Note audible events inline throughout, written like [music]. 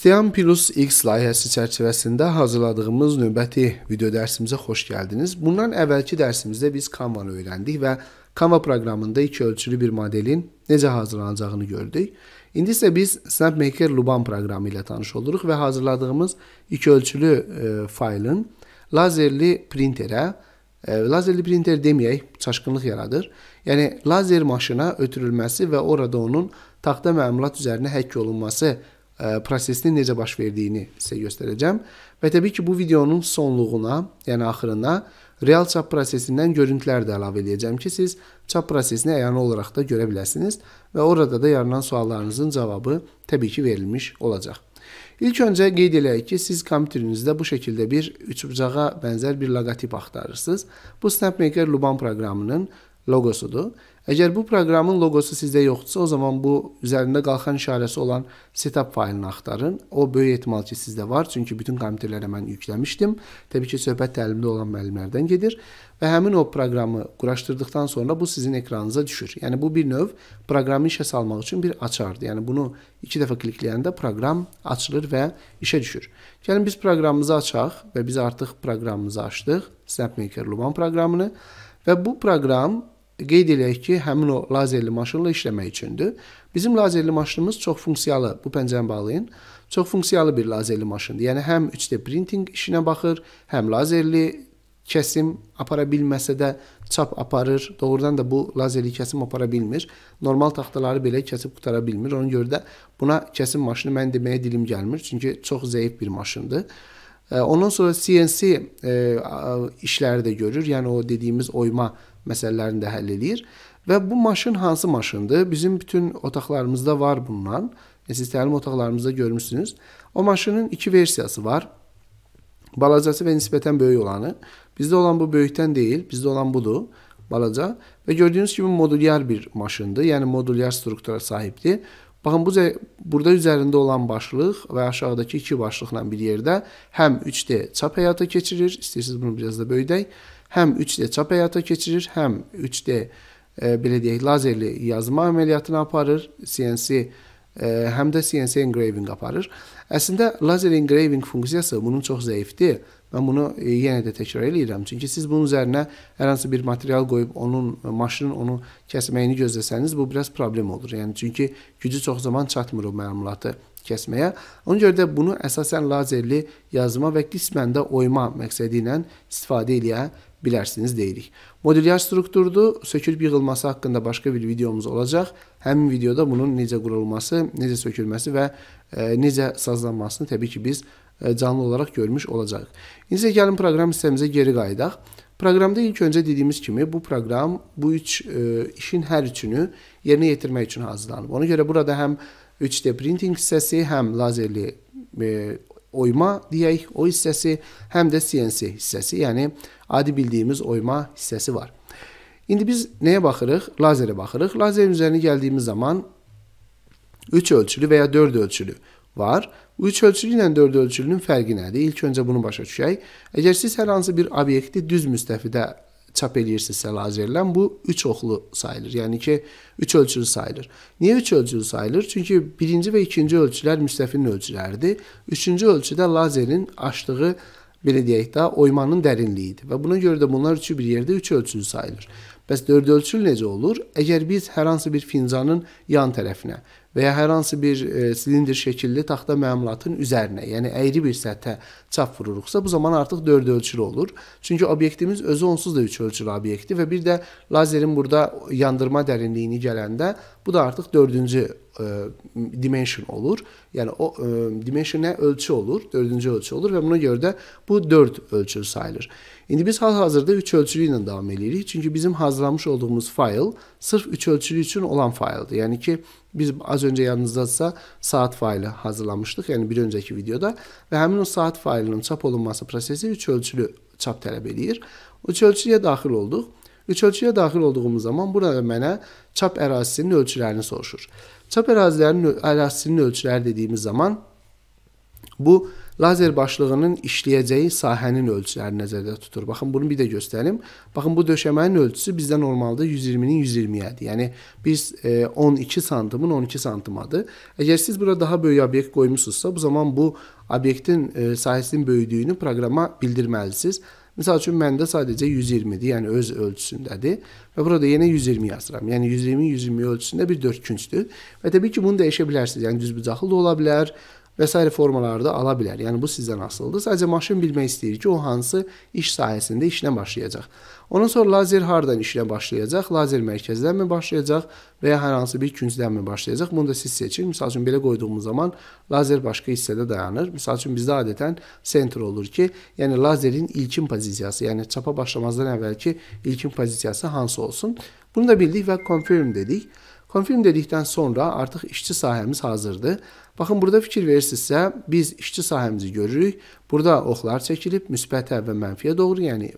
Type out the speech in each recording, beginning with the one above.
Steam Plus X layihəsi çərçivəsində hazırladığımız növbəti video dərsimizə xoş gəldiniz. Bundan əvvəlki dərsimizdə biz Canva-nı öyrəndik və Canva proqramında iki ölçülü bir modelin necə hazırlanacağını gördük. İndi isə biz SnapMaker Luban proqramı ilə tanış oluruq və hazırladığımız iki ölçülü e, faylın lazerli printerə, e, lazerli printer deməyək, çaşqınlıq yaradır. Yəni lazer maşına ötürülməsi və orada onun taxta məmulat üzərinə həkk olunması E, prosesinin necə baş verdiyini sizə göstərəcəm. Və təbii ki, bu videonun sonluğuna, yəni axırına real çap prosesindən görüntülər də əlavə edəcəm ki, siz çap prosesini əyanə olaraq da görə biləsiniz və orada da yaranan suallarınızın cavabı təbii ki, verilmiş olacaq. İlk öncə qeyd eləyək ki, siz kompüterinizdə bu şəkildə bir üçbucağa bənzər bir loqotip axtarırsınız. Bu SnapMaker Luban proqramının loqosudur. Əgər bu proqramın loqosu sizdə yoxdursa, o zaman bu üzərində qalxan işarəsi olan setup faylını axtarın. O böyük ehtimal ki, sizdə var, çünki bütün kompüterlərə mən yükləmişdim. Təbii ki, söhbət təlimdə olan müəllimlərdən gedir və həmin o proqramı quraşdırdıqdan sonra bu sizin ekranınıza düşür. Yəni bu bir növ proqramı işə salmaq üçün bir açardır. Yəni bunu 2 dəfə klikləyəndə proqram açılır və işə düşür. Gəlin biz proqramımızı açaq və biz artıq proqramımızı açdıq. SnapMaker Luman proqramını və bu proqram qeyd eləyək ki, həmin o lazerli maşınla işləmək üçündür. Bizim lazerli maşınımız çox funksiyalı, bu pəncəni bağlayın. Çox funksiyalı bir lazerli maşındır. Yəni həm 3D printing işinə baxır, həm lazerli kəsim apara bilməsə də çap aparır. Doğrudan da bu lazerli kəsim apara bilmir. Normal taxtaları belə kəsib qutara bilmir. Ona görə də buna kəsim maşını mən deməyə dilim gəlmir, çünki çox zəif bir maşındır. Ondan sonra CNC e, işləri də görür. Yəni o dediyimiz oyma məsələlərini də həll eləyir. Və bu maşın hansı maşındır? Bizim bütün otaqlarımızda var bundan. E, siz təlim otaqlarımızda görmüsünüz. O maşının iki versiyası var. Balacası və nisbətən böyük olanı. Bizdə olan bu böyükdən deyil, bizdə olan budur, balaca. Və gördüyünüz kimi modulyar bir maşındır. Yəni modulyar struktura sahibdir. Baxın bu burada üzərində olan başlıq və aşağıdakı iki başlıqla bir yerdə həm 3D çap həyata keçirir, istəyirsiniz bunu biraz da böyüdək. Həm 3D çap həyata keçirir, həm 3D e, belə deyək, lazerli yazma əməliyyatını aparır, CNC e, həm də CNC engraving aparır. Əslində lazer engraving funksiyası bunun çox zəifdir Mən bunu e, yenə də təkrar eləyirəm. Çünki siz bunun üzərinə hər hansı bir material qoyub onun e, maşının onu kəsməyini gözləsəniz, bu biraz problem olur. Yəni çünki gücü çox zaman çatmır o məmulatı kəsməyə. Ona görə də bunu əsasən lazerli yazma və qismən də oyma məqsədi ilə istifadə eləyə bilərsiniz deyirik. Modulyar strukturdur. Sökülüb yığılması haqqında başqa bir videomuz olacaq. Həmin videoda bunun necə qurulması, necə sökülməsi və e, necə sazlanmasını təbii ki biz E, canlı olaraq görmüş olacağıq. İndi gəlin proqram sistemimizə geri qayıdaq. Proqramda ilk öncə dediyimiz kimi bu proqram bu üç e, işin hər üçünü yerinə yetirmək üçün hazırlanıb. Ona görə burada həm 3D printing hissəsi, həm lazerli e, oyma deyək, o hissəsi, həm də CNC hissəsi, yəni adi bildiyimiz oyma hissəsi var. İndi biz nəyə baxırıq? Lazerə baxırıq. Lazerin üzərinə gəldiyimiz zaman 3 ölçülü və ya 4 ölçülü var. Üç ölçülü ilə dörd ölçülünün fərqi nədir? İlk öncə bunu başa düşək. Əgər siz hər hansı bir obyekti düz müstəfidə çap eləyirsinizsə lazerlə bu 3 oxlu sayılır. Yəni ki 3 ölçülü sayılır. Niyə 3 ölçülü sayılır? Çünki birinci və ikinci ölçülər müstəfinin ölçüləridir. Üçüncü ölçüdə lazerin açdığı belə deyək də oymanın dərinliyidir və buna görə də bunlar üçü bir yerdə 3 üç ölçülü sayılır. Bəs 4 ölçülü necə olur? Əgər biz hər hansı bir fincanın yan tərəfinə və ya hər hansı bir e, silindr şəkilli taxta məmulatın üzərinə, yəni əyri bir səthə çap vururuqsa, bu zaman artıq 4 ölçülü olur. Çünki obyektimiz özü onsuz da 3 ölçülü obyekti və bir də lazerin burada yandırma dərinliyini gələndə bu da artıq 4-cü e, dimension olur. Yəni o ə, e, dimensionə ölçü olur, 4-cü ölçü olur və buna görə də bu 4 ölçülü sayılır. İndi biz hal-hazırda 3 ölçülü ilə davam eləyirik. Çünki bizim hazırlamış olduğumuz fayl sırf 3 ölçülü üçün olan fayldır. Yəni ki, biz az önce yanınızda saat faili hazırlamıştık. Yani bir önceki videoda. Ve həmin o saat failinin çap olunması prosesi üç ölçülü çap tələb edir. Üç ölçüye daxil olduq. Üç ölçüye daxil olduğumuz zaman burada mənə çap ərazisinin ölçülərini soruşur. Çap ərazilərinin ərazisinin ölçüləri dediyimiz zaman bu lazer başlığının işləyəcəyi sahənin ölçüləri nəzərdə tutur. Baxın bunu bir də göstərim. Baxın bu döşəmənin ölçüsü bizdə normalda 120-nin 120-yədir. Yəni biz e, 12 santımın 12 santımadır. Əgər siz bura daha böyük obyekt qoymusunuzsa, bu zaman bu obyektin e, sahəsinin böyüdüyünü proqrama bildirməlisiniz. Məsəl üçün məndə sadəcə 120-dir, yəni öz ölçüsündədir və burada yenə 120 yazıram. Yəni 120 120 ölçüsündə bir dördküncdür. Və təbii ki, bunu dəyişə bilərsiniz. Yəni düzbucaqlı da ola bilər, və s. formalarda ala bilər. Yəni bu sizdən asılıdır. Sadəcə maşın bilmək istəyir ki, o hansı iş sahəsində işinə başlayacaq. Ondan sonra lazer hardan işinə başlayacaq? Lazer mərkəzdənmi başlayacaq və ya hər hansı bir küncdənmi başlayacaq? Bunu da siz seçin. Məsəl üçün belə qoyduğumuz zaman lazer başqa hissədə dayanır. Məsəl üçün bizdə adətən sentr olur ki, yəni lazerin ilkin pozisiyası, yəni çapa başlamazdan əvvəlki ilkin pozisiyası hansı olsun? Bunu da bildik və confirm dedik. Konfirm dedikdən sonra artıq işçi sahəmiz hazırdır. Baxın burada fikir verirsinizsə, biz işçi sahəmizi görürük. Burada oxlar çəkilib müsbətə və mənfiyə doğru, yəni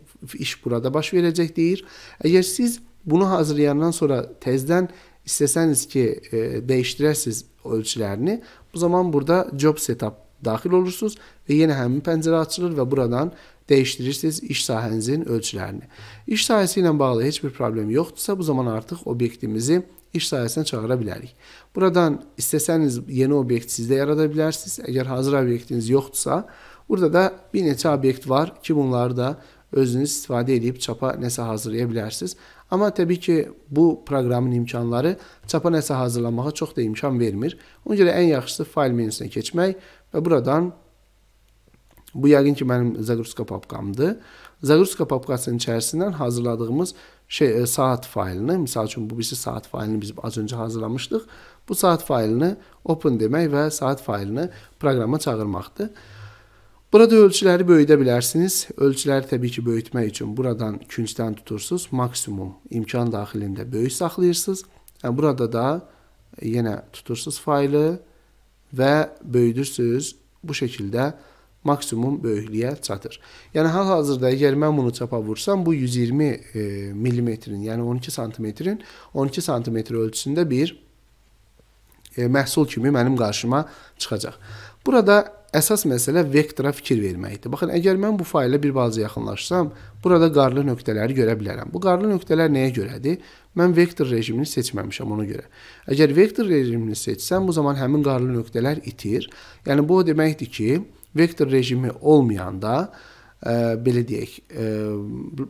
iş burada baş verəcək deyir. Əgər siz bunu hazırlayandan sonra təzədən istəsəniz ki, e, dəyişdirəsiz ölçülərini, bu zaman burada job setup daxil olursunuz və yenə həmin pəncərə açılır və buradan dəyişdirirsiniz iş sahənizin ölçülərini. İş sahəsi ilə bağlı heç bir problem yoxdursa, bu zaman artıq obyektimizi iş sahəsinə çağıra bilərik. Buradan istəsəniz yeni obyekt sizdə yarada bilərsiniz. Əgər hazır obyektiniz yoxdursa, burada da bir neçə obyekt var ki, bunları da özünüz istifadə edib çapa nəsə hazırlaya bilərsiniz. Amma təbii ki, bu proqramın imkanları çapa nəsə hazırlamağa çox da imkan vermir. Ona görə ən yaxşısı fayl menüsünə keçmək və buradan bu yəqin ki, mənim Zagruska papkamdır. Zagruska papkasının içərisindən hazırladığımız şey e, saat faylını, misal üçün bu birisi saat faylını biz az öncə hazırlamışdıq. Bu saat faylını open demək və saat faylını proqrama çağırmaqdır. Burada ölçüləri böyüdə bilərsiniz. Ölçüləri təbii ki, böyütmək üçün buradan küncdən tutursunuz, maksimum imkan daxilində böyük saxlayırsınız. Yəni burada da yenə tutursunuz faylı və böyüdürsünüz. Bu şəkildə maksimum böyüklüyə çatır. Yəni hal-hazırda əgər mən bunu çapa vursam, bu 120 e, millimetrin, yəni 12 santimetrin 12 santimetr ölçüsündə bir e, məhsul kimi mənim qarşıma çıxacaq. Burada əsas məsələ vektora fikir verməkdir. Baxın, əgər mən bu faylə bir balaca yaxınlaşsam, burada qarlı nöqtələri görə bilərəm. Bu qarlı nöqtələr nəyə görədir? Mən vektor rejimini seçməmişəm ona görə. Əgər vektor rejimini seçsəm, bu zaman həmin qarlı nöqtələr itir. Yəni bu o deməkdir ki, vektor rejimi olmayanda e, belə deyək, e,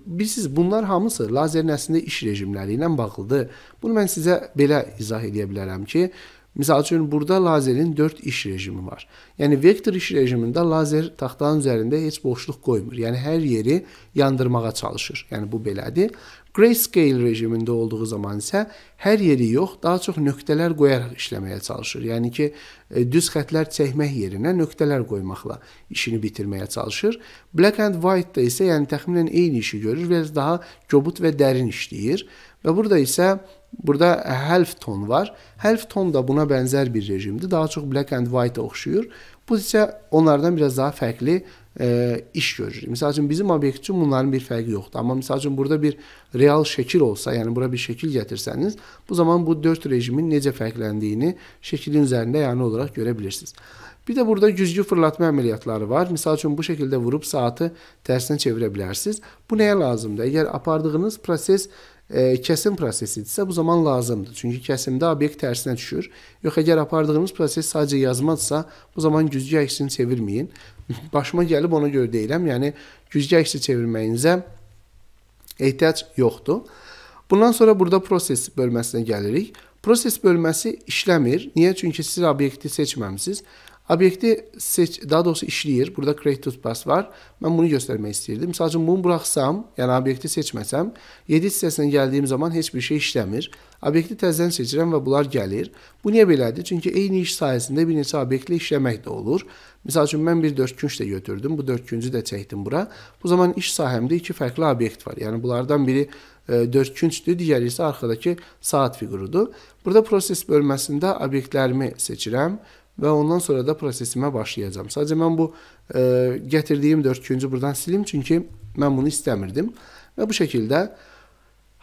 bilirsiniz bunlar hamısı lazerin əslində iş rejimləri ilə bağlıdır. Bunu mən sizə belə izah edə bilərəm ki, Misal üçün burada lazerin 4 iş rejimi var. Yəni vektor iş rejimində lazer taxtanın üzərində heç boşluq qoymur. Yəni hər yeri yandırmağa çalışır. Yəni bu belədir. Grayscale rejimində olduğu zaman isə hər yeri yox, daha çox nöqtələr qoyaraq işləməyə çalışır. Yəni ki, e, düz xətlər çəkmək yerinə nöqtələr qoymaqla işini bitirməyə çalışır. Black and white-da isə yəni təxminən eyni işi görür, biraz daha cobut və dərin işləyir. Və burada isə Burada half ton var. Half ton da buna bənzər bir rejimdir. Daha çox black and white oxşuyur. Bu isə onlardan biraz daha fərqli e, iş görürük. Məsəl üçün bizim obyekt üçün bunların bir fərqi yoxdur. Amma məsəl üçün burada bir real şəkil olsa, yəni bura bir şəkil gətirsəniz, bu zaman bu dörd rejimin necə fərqləndiyini şəklin üzərində yəni olaraq görə bilirsiniz. Bir də burada güzgü fırlatma əməliyyatları var. Məsəl üçün bu şəkildə vurub saatı tərsinə çevirə bilərsiniz. Bu nəyə lazımdır? Əgər apardığınız proses e, kəsim prosesidirsə, bu zaman lazımdır. Çünki kəsimdə obyekt tərsinə düşür. Yox, əgər apardığınız proses sadəcə yazmaqsa, bu zaman güzgü əksini çevirməyin. [laughs] Başıma gəlib ona görə deyirəm, yəni güzgü əksi çevirməyinizə ehtiyac yoxdur. Bundan sonra burada proses bölməsinə gəlirik. Proses bölməsi işləmir. Niyə? Çünki siz obyekti seçməmisiniz. Obyekti seç, daha doğrusu işləyir. Burada create toothpaste var. Mən bunu göstərmək istəyirdim. Sadəcə bunu buraxsam, yəni obyekti seçməsəm, 7 hissəsinə gəldiyim zaman heç bir şey işləmir. Obyekti təzədən seçirəm və bunlar gəlir. Bu niyə belədir? Çünki eyni iş sayəsində bir neçə obyektlə işləmək də olur. Məsəl üçün mən bir dördkünc də götürdüm, bu dördküncü də çəkdim bura. Bu zaman iş sahəmdə iki fərqli obyekt var. Yəni bunlardan biri e, dördküncdür, digəri isə arxadakı saat fiqurudur. Burada proses bölməsində obyektlərimi seçirəm və ondan sonra da prosesimə başlayacam. Sadəcə mən bu e, gətirdiyim 4-cü burdan silim çünki mən bunu istəmirdim və bu şəkildə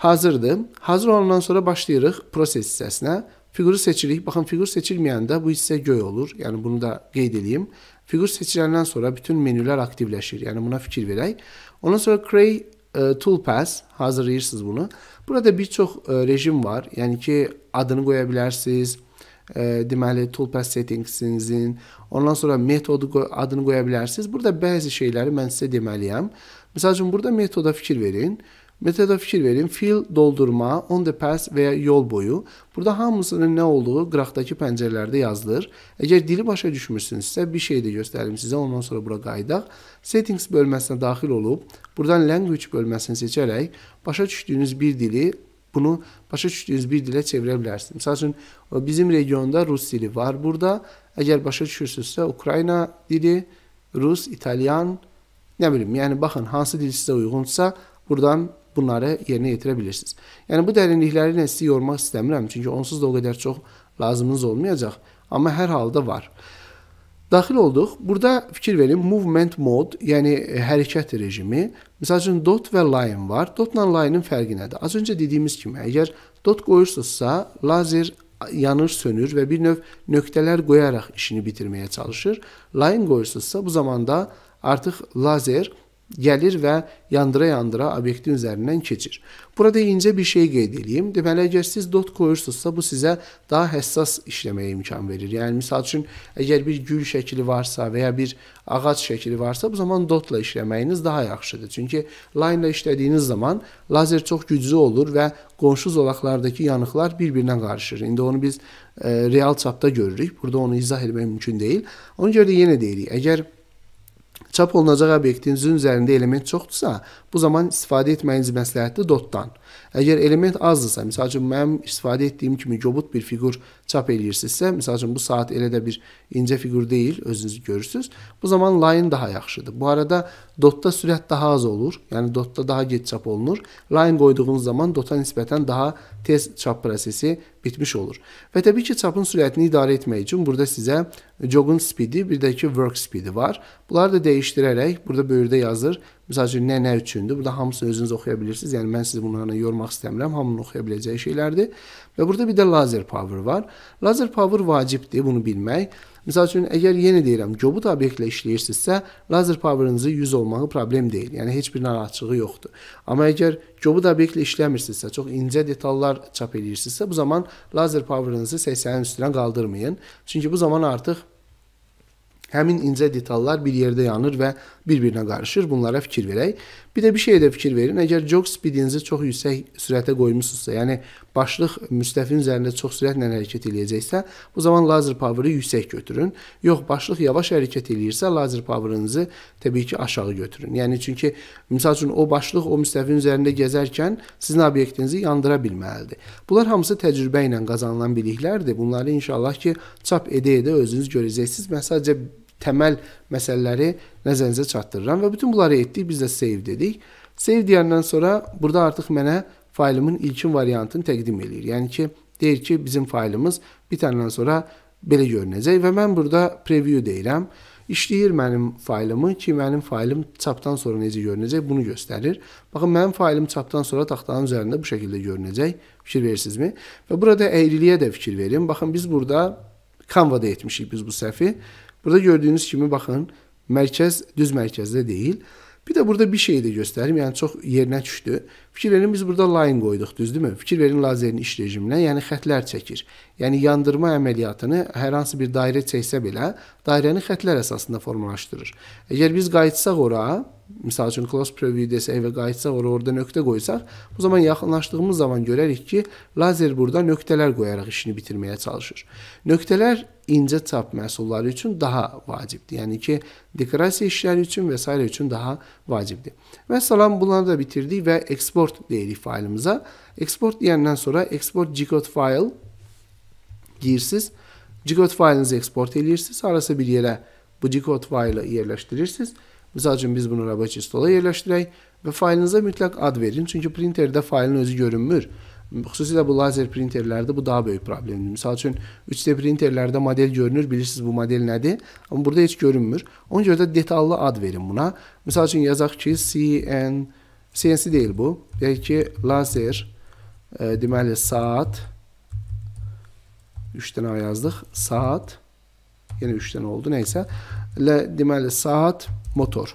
hazırdır. Hazır olandan sonra başlayırıq proses hissəsinə. Fiquru seçirik. Baxın fiqur seçilməyəndə bu hissə göy olur. Yəni bunu da qeyd edeyim. Fiqur seçiləndən sonra bütün menülər aktivləşir. Yəni buna fikir verək. Ondan sonra create toolpath hazırlayırsınız bunu. Burada bir çox e, rejim var. Yəni ki adını qoya bilərsiniz deməli toolpath settingsinizin, ondan sonra metodu adını qoya bilərsiniz. Burada bəzi şeyləri mən sizə deməliyəm. Məsəl üçün burada metoda fikir verin. Metoda fikir verin. Fill doldurma, on the pass və ya yol boyu. Burada hamısının nə olduğu qıraqdakı pəncərələrdə yazılır. Əgər dili başa düşmürsinizsə, bir şey də göstərim sizə, ondan sonra bura qayıdaq. Settings bölməsinə daxil olub, buradan language bölməsini seçərək başa düşdüyünüz bir dili bunu başa düşdüyünüz bir dilə çevirə bilərsiniz. Məsəl üçün bizim regionda rus dili var burada. Əgər başa düşürsünüzsə Ukrayna dili, rus, italyan, nə bilim, yəni baxın hansı dil sizə uyğunsa buradan bunları yerinə yetirə bilirsiniz. Yəni bu dərinlikləri ilə sizi yormaq istəmirəm, çünki onsuz da o qədər çox lazımınız olmayacaq, amma hər halda var. Daxil olduq. Burada fikir verin, movement mode, yəni hərəkət rejimi. Məsəl üçün dot və line var. Dotla line-ın fərqi nədir? Az öncə dediyimiz kimi, əgər dot qoyursunuzsa, lazer yanır, sönür və bir növ nöqtələr qoyaraq işini bitirməyə çalışır. Line qoyursunuzsa, bu zamanda artıq lazer gəlir və yandıra-yandıra obyektin üzərindən keçir. Burada incə bir şey qeyd edeyim. Deməli, əgər siz dot qoyursunuzsa, bu sizə daha həssas işləməyə imkan verir. Yəni, misal üçün, əgər bir gül şəkli varsa və ya bir ağac şəkli varsa, bu zaman dotla işləməyiniz daha yaxşıdır. Çünki line-la işlədiyiniz zaman lazer çox güclü olur və qonşu zolaqlardakı yanıqlar bir-birinə qarışır. İndi onu biz e, real çapda görürük. Burada onu izah etmək mümkün deyil. Ona görə də yenə deyirik, əgər Çap olunacaq obyektin üzün üzərində element çoxdursa, bu zaman istifadə etməyiniz məsləhətdir dotdan. Əgər element azdırsa, məsəl üçün mənim istifadə etdiyim kimi qobut bir fiqur çap eləyirsinizsə, məsəl üçün bu saat elə də bir incə fiqur deyil, özünüz görürsüz. Bu zaman line daha yaxşıdır. Bu arada dotda sürət daha az olur. Yəni dotda daha gec çap olunur. Line qoyduğunuz zaman dota nisbətən daha tez çap prosesi bitmiş olur. Və təbii ki, çapın sürətini idarə etmək üçün burada sizə jog'un speedi, bir də ki work speedi var. Bunları da dəyişdirərək burada böyürdə yazır. Məsəl üçün nə nə üçündür? Burada hamısını özünüz oxuya bilirsiniz. Yəni mən sizi bunlarla yormaq istəmirəm. Hamının oxuya biləcəyi şeylərdir. Və burada bir də lazer power var. Lazer power vacibdir bunu bilmək. Məsəl üçün əgər yenə deyirəm, qobud obyektlə işləyirsinizsə, lazer powerınızı 100 olmağı problem deyil. Yəni heç bir narahatçılığı yoxdur. Amma əgər qobud obyektlə işləmirsinizsə, çox incə detallar çap edirsinizsə, bu zaman lazer powerınızı 80-in üstünə qaldırmayın. Çünki bu zaman artıq Həmin incə detallar bir yerdə yanır və bir-birinə qarışır. Bunlara fikir verək. Bir də bir şey də fikir verin. Əgər jog speedinizi çox yüksək sürətə qoymusunuzsa, yəni başlıq müstəfin üzərində çox sürətlə hərəkət eləyəcəksə, bu zaman lazer power-ı yüksək götürün. Yox, başlıq yavaş hərəkət eləyirsə, lazer power-ınızı təbii ki, aşağı götürün. Yəni çünki məsəl üçün o başlıq o müstəfin üzərində gəzərkən sizin obyektinizi yandıra bilməlidir. Bunlar hamısı təcrübə ilə qazanılan biliklərdir. Bunları inşallah ki, çap edə-edə özünüz görəcəksiniz. Mən sadəcə təməl məsələləri nəzərinizə çatdırıram və bütün bunları etdik, biz də save dedik. Save deyəndən sonra burada artıq mənə faylımın ilkin variantını təqdim eləyir. Yəni ki, deyir ki, bizim faylımız bitəndən sonra belə görünəcək və mən burada preview deyirəm. İşləyir mənim faylımı ki, mənim faylım çapdan sonra necə görünəcək bunu göstərir. Baxın, mənim faylım çapdan sonra taxtanın üzərində bu şəkildə görünəcək. Fikir verirsinizmi? Və burada əyriliyə də fikir verin. Baxın, biz burada Canva-da etmişik biz bu səhvi. Burada gördüyünüz kimi baxın, mərkəz düz mərkəzdə deyil. Bir də burada bir şey də göstərim. Yəni çox yerinə düşdü. Fikir verin biz burada line qoyduq, düzdürmü? Fikir verin lazerin iş rejimindən, yəni xətlər çəkir. Yəni yandırma əməliyyatını hər hansı bir dairə çəksə belə, dairəni xətlər əsasında formalaşdırır. Əgər biz qayıtsaq ora, misal üçün close preview desə evə qayıtsaq ora, orada nöqtə qoysaq, bu zaman yaxınlaşdığımız zaman görərik ki, lazer burada nöqtələr qoyaraq işini bitirməyə çalışır. Nöqtələr incə çap məhsulları üçün daha vacibdir. Yəni ki, dekorasiya işləri üçün və s. üçün daha vacibdir. Və salam bunları da bitirdik və eksport export deyirik faylımıza. Export deyəndən sonra export gcode file deyirsiniz. Gcode faylınızı export edirsiniz. Arası bir yerə bu gcode faylı yerləşdirirsiniz. Misal üçün biz bunu rabaçı stola yerləşdirək və faylınıza mütləq ad verin. Çünki printerdə faylın özü görünmür. Xüsusilə bu lazer printerlərdə bu daha böyük problemdir. Misal üçün 3D printerlərdə model görünür, bilirsiniz bu model nədir, amma burada heç görünmür. Ona görə də detallı ad verin buna. Misal üçün yazaq ki, CN CNC deyil bu. Deyək ki, lazer, e, deməli saat 3 dənə yazdıq. Saat yenə 3 dənə oldu, nəysə. Lə, deməli saat motor.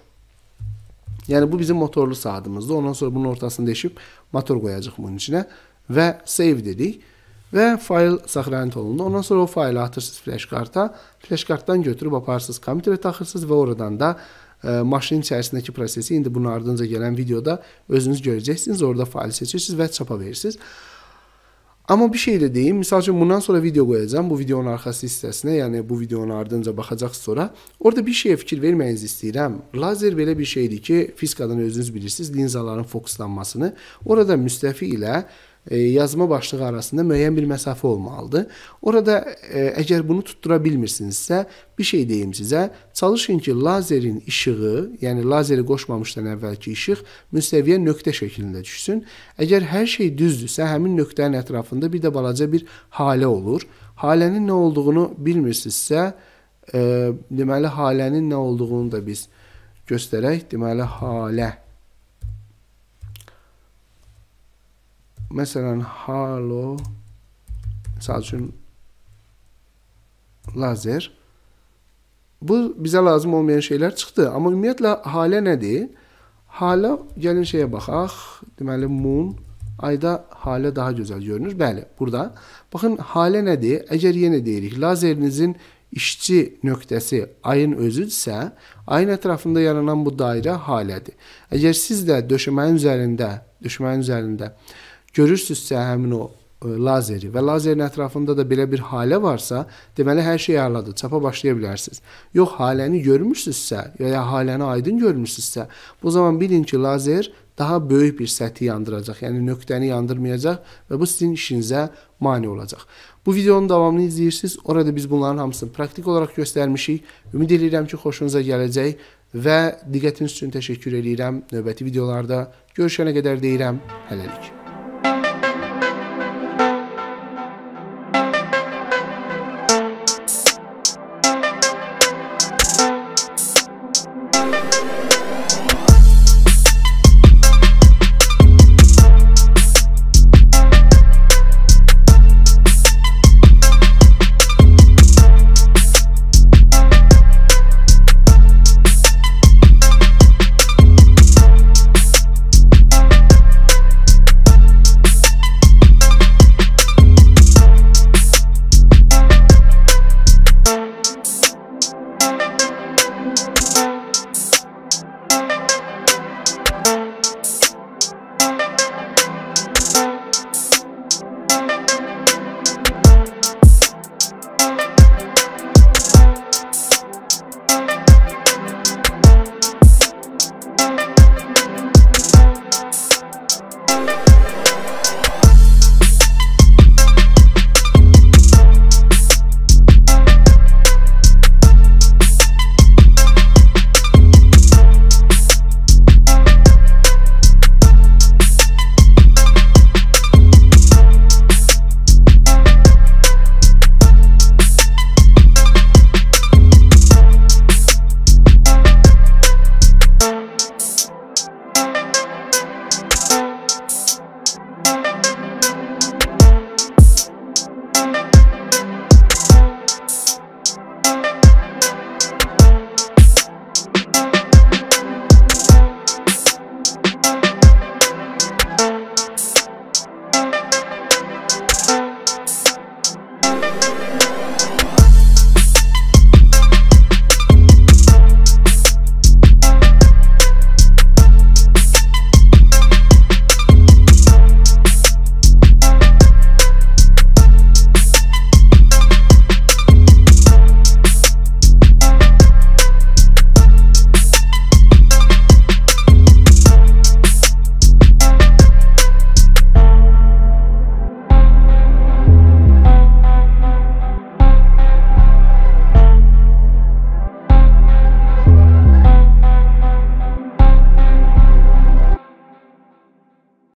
Yəni bu bizim motorlu saatımızdır. Ondan sonra bunun ortasını deşib motor qoyacağıq bunun içinə və save dedik və fayl saxlanıt olundu. Ondan sonra o faylı atırsınız flash karta. Flash kartdan götürüb aparırsınız kompüterə taxırsınız və oradan da maşının içərisindəki prosesi indi bunun ardınca gələn videoda özünüz görəcəksiniz. Orada fayl seçirsiniz və çapa verirsiniz. Amma bir şey də deyim. Məsəl üçün bundan sonra video qoyacağam bu videonun arxası hissəsinə, yəni bu videonun ardınca baxacaqsınız sonra. Orada bir şeyə fikir verməyinizi istəyirəm. Lazer belə bir şeydir ki, fizikadan özünüz bilirsiniz, linzaların fokuslanmasını. Orada müstəfi ilə E, yazma başlığı arasında müəyyən bir məsafə olmalıdır. Orada e, əgər bunu tutdura bilmirsinizsə, bir şey deyim sizə, çalışın ki, lazerin işığı, yəni lazeri qoşmamışdan əvvəlki işıq müstəviyə nöqtə şəklində düşsün. Əgər hər şey düzdürsə, həmin nöqtənin ətrafında bir də balaca bir halə olur. Halənin nə olduğunu bilmirsinizsə, e, deməli halənin nə olduğunu da biz göstərək. Deməli halə Məsələn, halo məsəl üçün lazer. Bu bizə lazım olmayan şeylər çıxdı. Amma ümumiyyətlə halə nədir? Halə gəlin şeyə baxaq. Deməli moon ayda halə daha gözəl görünür. Bəli, burada. Baxın halə nədir? Əgər yenə deyirik, lazerinizin işçi nöqtəsi ayın özüdürsə, ayın ətrafında yaranan bu dairə halədir. Əgər siz də döşəmənin üzərində, döşəmənin üzərində görürsünüzsə həmin o e, lazeri və lazerin ətrafında da belə bir halə varsa, deməli hər şey ayarladı, çapa başlaya bilərsiniz. Yox, haləni görmürsünüzsə və ya haləni aydın görmürsünüzsə, bu zaman bilin ki, lazer daha böyük bir səthi yandıracaq, yəni nöqtəni yandırmayacaq və bu sizin işinizə mane olacaq. Bu videonun davamını izləyirsiniz. Orada biz bunların hamısını praktik olaraq göstərmişik. Ümid edirəm ki, xoşunuza gələcək və diqqətiniz üçün təşəkkür edirəm. Növbəti videolarda görüşənə qədər deyirəm. Hələlik.